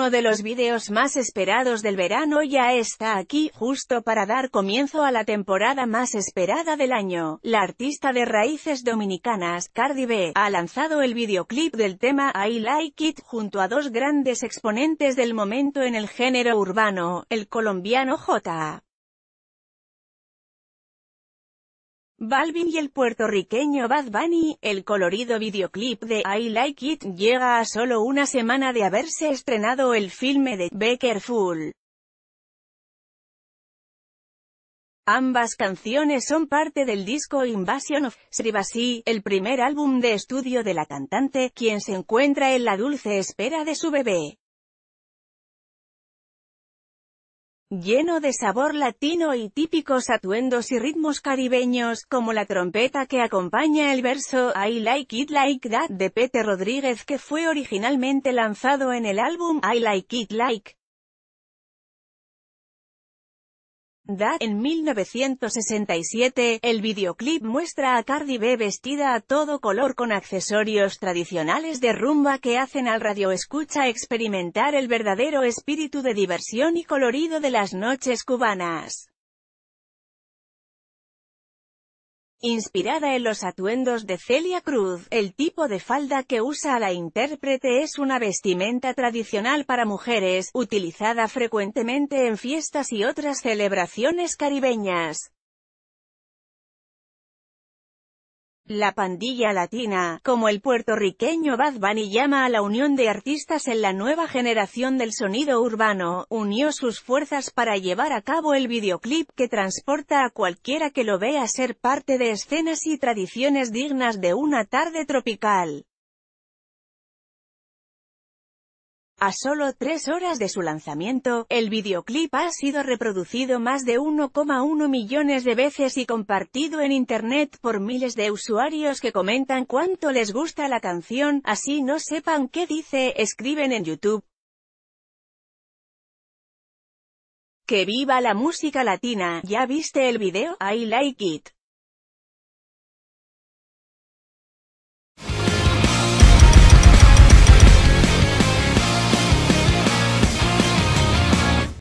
uno de los videos más esperados del verano ya está aquí, justo para dar comienzo a la temporada más esperada del año. La artista de raíces dominicanas, Cardi B, ha lanzado el videoclip del tema I Like It junto a dos grandes exponentes del momento en el género urbano, el colombiano J. Balvin y el puertorriqueño Bad Bunny, el colorido videoclip de I Like It llega a solo una semana de haberse estrenado el filme de Becker Ambas canciones son parte del disco Invasion of Srivasi, el primer álbum de estudio de la cantante, quien se encuentra en la dulce espera de su bebé. lleno de sabor latino y típicos atuendos y ritmos caribeños, como la trompeta que acompaña el verso I Like It Like That de Pete Rodríguez que fue originalmente lanzado en el álbum I Like It Like En 1967, el videoclip muestra a Cardi B vestida a todo color con accesorios tradicionales de rumba que hacen al radio escucha experimentar el verdadero espíritu de diversión y colorido de las noches cubanas. Inspirada en los atuendos de Celia Cruz, el tipo de falda que usa la intérprete es una vestimenta tradicional para mujeres, utilizada frecuentemente en fiestas y otras celebraciones caribeñas. La pandilla latina, como el puertorriqueño Bad Bunny llama a la unión de artistas en la nueva generación del sonido urbano, unió sus fuerzas para llevar a cabo el videoclip que transporta a cualquiera que lo vea a ser parte de escenas y tradiciones dignas de una tarde tropical. A solo tres horas de su lanzamiento, el videoclip ha sido reproducido más de 1,1 millones de veces y compartido en Internet por miles de usuarios que comentan cuánto les gusta la canción, así no sepan qué dice, escriben en YouTube. ¡Que viva la música latina! ¿Ya viste el video? I like it.